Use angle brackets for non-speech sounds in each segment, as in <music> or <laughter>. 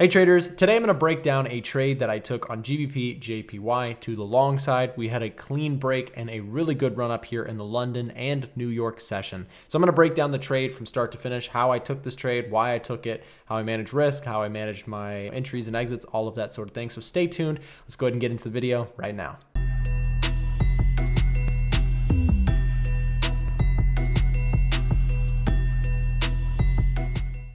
Hey traders, today I'm going to break down a trade that I took on GBP JPY to the long side. We had a clean break and a really good run up here in the London and New York session. So I'm going to break down the trade from start to finish, how I took this trade, why I took it, how I managed risk, how I managed my entries and exits, all of that sort of thing. So stay tuned. Let's go ahead and get into the video right now.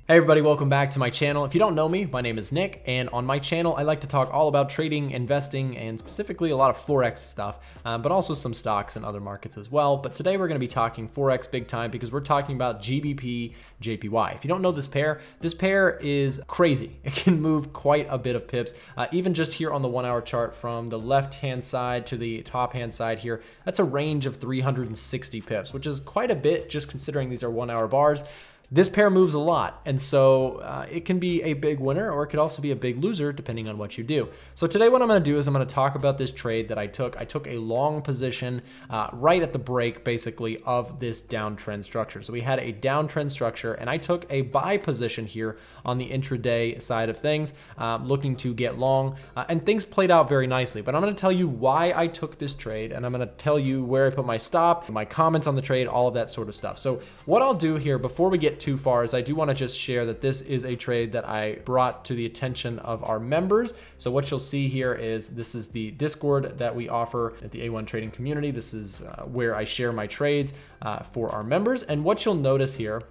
Hey everybody, welcome back to my channel. If you don't know me, my name is Nick, and on my channel, I like to talk all about trading, investing, and specifically a lot of Forex stuff, um, but also some stocks and other markets as well. But today we're gonna be talking Forex big time because we're talking about GBP, JPY. If you don't know this pair, this pair is crazy. <laughs> It can move quite a bit of pips. Uh, even just here on the one hour chart from the left-hand side to the top-hand side here, that's a range of 360 pips, which is quite a bit just considering these are one hour bars. This pair moves a lot, and so uh, it can be a big winner or it could also be a big loser depending on what you do. So today what I'm gonna do is I'm gonna talk about this trade that I took. I took a long position uh, right at the break basically of this downtrend structure. So we had a downtrend structure and I took a buy position here on the intraday side of things, uh, looking to get long uh, and things played out very nicely. But I'm gonna tell you why I took this trade and I'm gonna tell you where I put my stop, my comments on the trade, all of that sort of stuff. So what I'll do here before we get too far is I do wanna just share that this is a trade that I brought to the attention of our members. So what you'll see here is this is the Discord that we offer at the A1 trading community. This is uh, where I share my trades uh, for our members. And what you'll notice here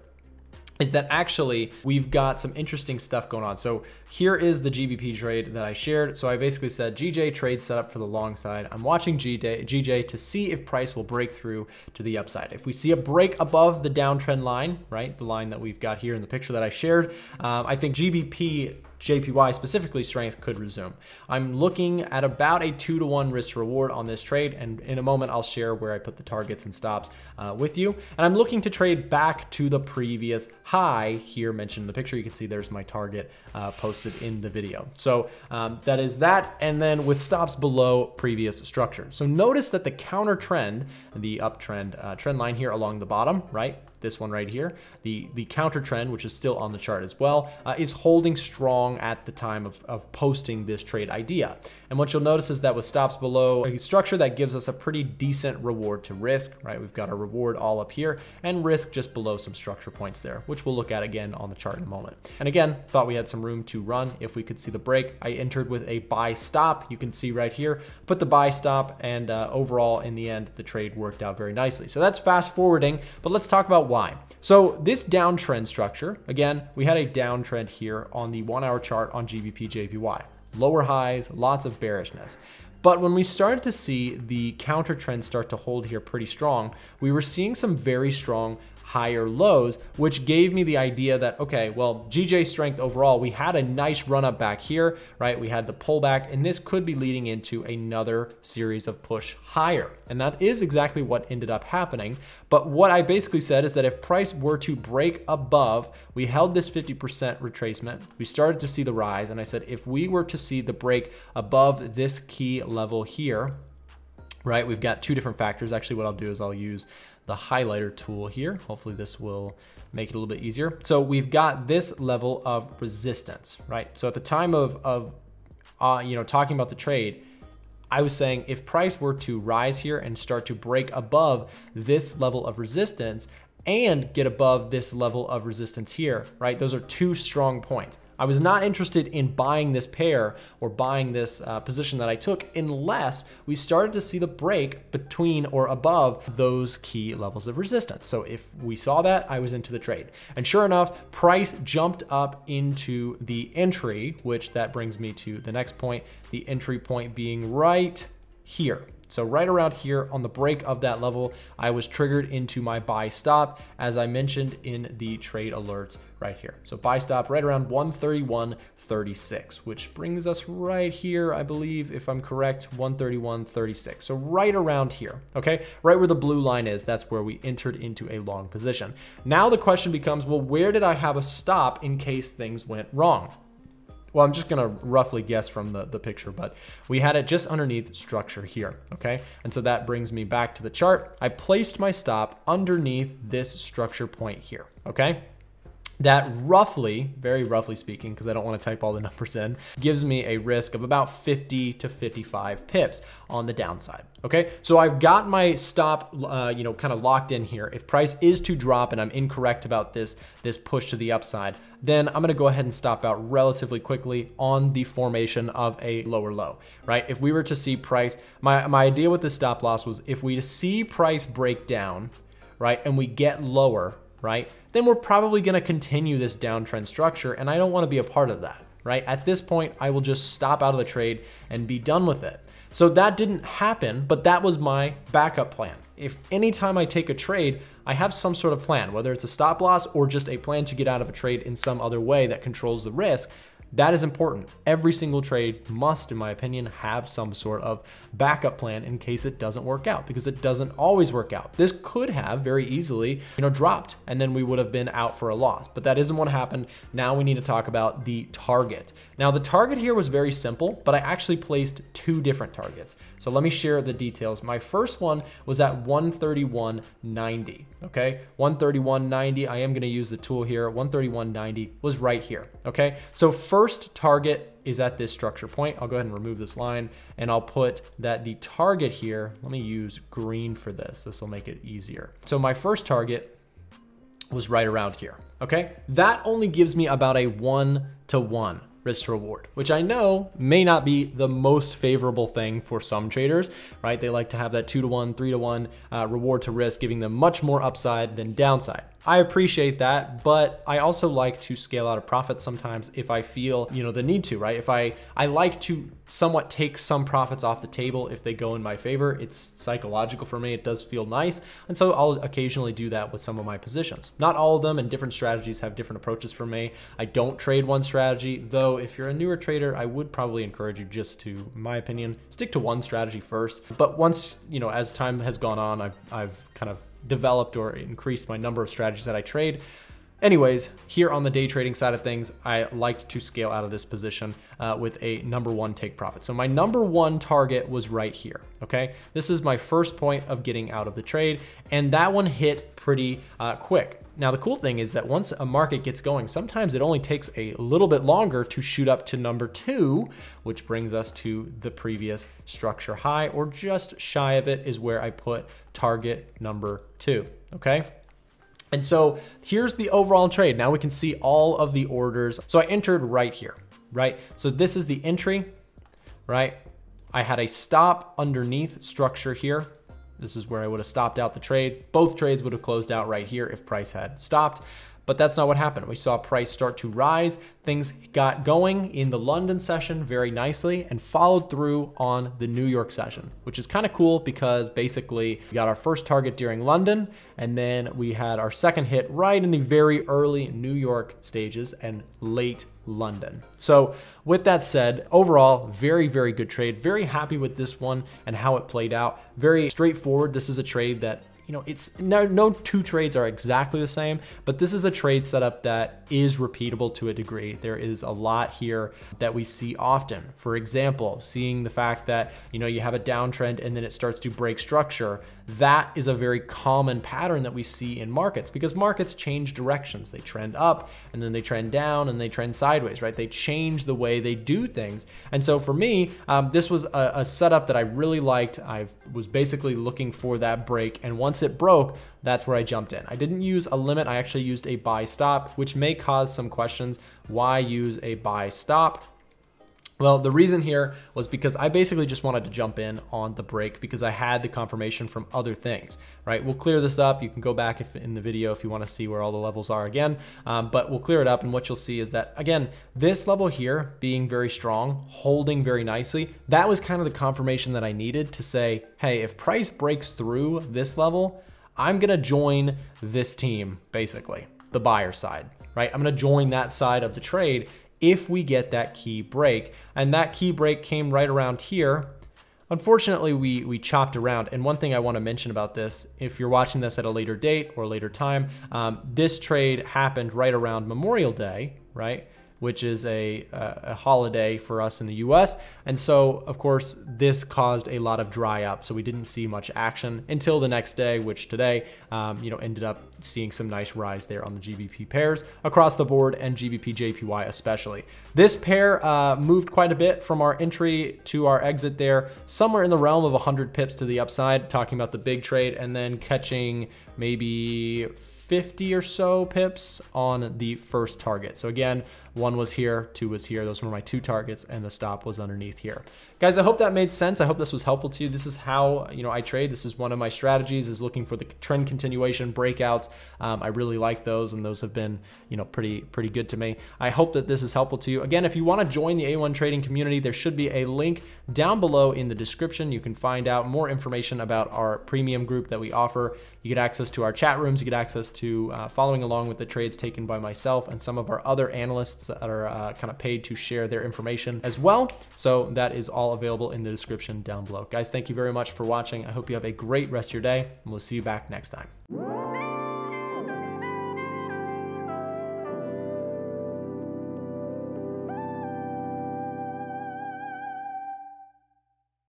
is that actually we've got some interesting stuff going on. So here is the GBP trade that I shared. So I basically said GJ trade setup for the long side. I'm watching GJ, GJ to see if price will break through to the upside. If we see a break above the downtrend line, right, the line that we've got here in the picture that I shared, um, I think GBP JPY, specifically strength, could resume. I'm looking at about a two to one risk reward on this trade. And in a moment, I'll share where I put the targets and stops uh, with you. And I'm looking to trade back to the previous high here mentioned in the picture. You can see there's my target uh, posted in the video. So um, that is that. And then with stops below previous structure. So notice that the counter trend, the uptrend uh, trend line here along the bottom, right? this one right here, the, the counter trend, which is still on the chart as well, uh, is holding strong at the time of, of posting this trade idea. And what you'll notice is that with stops below a structure, that gives us a pretty decent reward to risk, right? We've got our reward all up here and risk just below some structure points there, which we'll look at again on the chart in a moment. And again, thought we had some room to run if we could see the break. I entered with a buy stop. You can see right here, put the buy stop and uh, overall in the end, the trade worked out very nicely. So that's fast forwarding, but let's talk about why. So this downtrend structure, again, we had a downtrend here on the one hour chart on GBP JPY lower highs, lots of bearishness. But when we started to see the counter trend start to hold here pretty strong, we were seeing some very strong higher lows, which gave me the idea that, okay, well, GJ strength overall, we had a nice run up back here, right? We had the pullback, and this could be leading into another series of push higher. And that is exactly what ended up happening. But what I basically said is that if price were to break above, we held this 50% retracement, we started to see the rise, and I said if we were to see the break above this key level here, right? We've got two different factors. Actually, what I'll do is I'll use the highlighter tool here. Hopefully this will make it a little bit easier. So we've got this level of resistance, right? So at the time of, of uh, you know, talking about the trade, I was saying if price were to rise here and start to break above this level of resistance and get above this level of resistance here, right? Those are two strong points. I was not interested in buying this pair or buying this uh, position that I took unless we started to see the break between or above those key levels of resistance. So if we saw that, I was into the trade. And sure enough, price jumped up into the entry, which that brings me to the next point, the entry point being right here. So right around here on the break of that level, I was triggered into my buy stop, as I mentioned in the trade alerts right here. So buy stop right around 131.36, which brings us right here, I believe, if I'm correct, 131.36. So right around here, okay? Right where the blue line is, that's where we entered into a long position. Now the question becomes, well, where did I have a stop in case things went wrong? well, I'm just gonna roughly guess from the, the picture, but we had it just underneath structure here, okay? And so that brings me back to the chart. I placed my stop underneath this structure point here, okay? that roughly, very roughly speaking, because I don't want to type all the <laughs> numbers in, gives me a risk of about 50 to 55 pips on the downside. Okay, so I've got my stop, uh, you know, kind of locked in here. If price is to drop and I'm incorrect about this, this push to the upside, then I'm gonna go ahead and stop out relatively quickly on the formation of a lower low, right? If we were to see price, my, my idea with the stop loss was if we see price break down, right, and we get lower, right? Then we're probably gonna continue this downtrend structure and I don't wanna be a part of that, right? At this point, I will just stop out of the trade and be done with it. So that didn't happen, but that was my backup plan. If anytime I take a trade, I have some sort of plan, whether it's a stop loss or just a plan to get out of a trade in some other way that controls the risk, that is important. Every single trade must, in my opinion, have some sort of backup plan in case it doesn't work out because it doesn't always work out. This could have very easily, you know, dropped and then we would have been out for a loss, but that isn't what happened. Now we need to talk about the target. Now the target here was very simple, but I actually placed two different targets. So let me share the details. My first one was at 131.90, okay? 131.90, I am gonna use the tool here. 131.90 was right here, okay? So first first target is at this structure point. I'll go ahead and remove this line and I'll put that the target here, let me use green for this. This will make it easier. So my first target was right around here, okay? That only gives me about a one to one risk to reward, which I know may not be the most favorable thing for some traders, right? They like to have that two to one, three to one uh, reward to risk, giving them much more upside than downside. I appreciate that, but I also like to scale out of profits sometimes if I feel, you know, the need to, right? If I I like to somewhat take some profits off the table if they go in my favor. It's psychological for me. It does feel nice. And so I'll occasionally do that with some of my positions. Not all of them and different strategies have different approaches for me. I don't trade one strategy, though if you're a newer trader, I would probably encourage you just to, my opinion, stick to one strategy first. But once, you know, as time has gone on, I've, I've kind of developed or increased my number of strategies that I trade. Anyways, here on the day trading side of things, I liked to scale out of this position uh, with a number one take profit. So my number one target was right here, okay? This is my first point of getting out of the trade, and that one hit pretty uh, quick. Now, the cool thing is that once a market gets going, sometimes it only takes a little bit longer to shoot up to number two, which brings us to the previous structure high, or just shy of it is where I put target number two, okay? And so here's the overall trade. Now we can see all of the orders. So I entered right here, right? So this is the entry, right? I had a stop underneath structure here. This is where I would have stopped out the trade. Both trades would have closed out right here if price had stopped. But that's not what happened. We saw price start to rise. Things got going in the London session very nicely and followed through on the New York session, which is kind of cool because basically we got our first target during London and then we had our second hit right in the very early New York stages and late London. So with that said, overall, very, very good trade. Very happy with this one and how it played out. Very straightforward. This is a trade that you know, it's no, no two trades are exactly the same, but this is a trade setup that is repeatable to a degree. There is a lot here that we see often. For example, seeing the fact that, you know, you have a downtrend and then it starts to break structure, that is a very common pattern that we see in markets because markets change directions. They trend up and then they trend down and they trend sideways, right? They change the way they do things. And so for me, um, this was a, a setup that I really liked. I was basically looking for that break. And once it broke, that's where I jumped in. I didn't use a limit, I actually used a buy stop, which may cause some questions. Why use a buy stop? Well, the reason here was because I basically just wanted to jump in on the break because I had the confirmation from other things, right? We'll clear this up. You can go back if, in the video if you want to see where all the levels are again, um, but we'll clear it up. And what you'll see is that, again, this level here being very strong, holding very nicely, that was kind of the confirmation that I needed to say, hey, if price breaks through this level, I'm going to join this team, basically, the buyer side right? I'm gonna join that side of the trade if we get that key break. And that key break came right around here. Unfortunately, we, we chopped around. And one thing I wanna mention about this, if you're watching this at a later date or later time, um, this trade happened right around Memorial Day, right? which is a, a holiday for us in the US. And so, of course, this caused a lot of dry up. So we didn't see much action until the next day, which today, um, you know, ended up seeing some nice rise there on the GBP pairs across the board and GBP JPY especially. This pair uh, moved quite a bit from our entry to our exit there, somewhere in the realm of 100 pips to the upside, talking about the big trade and then catching maybe 50 or so pips on the first target. So again, one was here, two was here. Those were my two targets and the stop was underneath here. Guys, I hope that made sense. I hope this was helpful to you. This is how, you know, I trade. This is one of my strategies is looking for the trend continuation breakouts. Um, I really like those and those have been, you know, pretty, pretty good to me. I hope that this is helpful to you. Again, if you want to join the A1 trading community, there should be a link down below in the description. You can find out more information about our premium group that we offer. You get access to our chat rooms. You get access to uh, following along with the trades taken by myself and some of our other analysts journalists that are uh, kind of paid to share their information as well. So that is all available in the description down below. Guys, thank you very much for watching. I hope you have a great rest of your day and we'll see you back next time.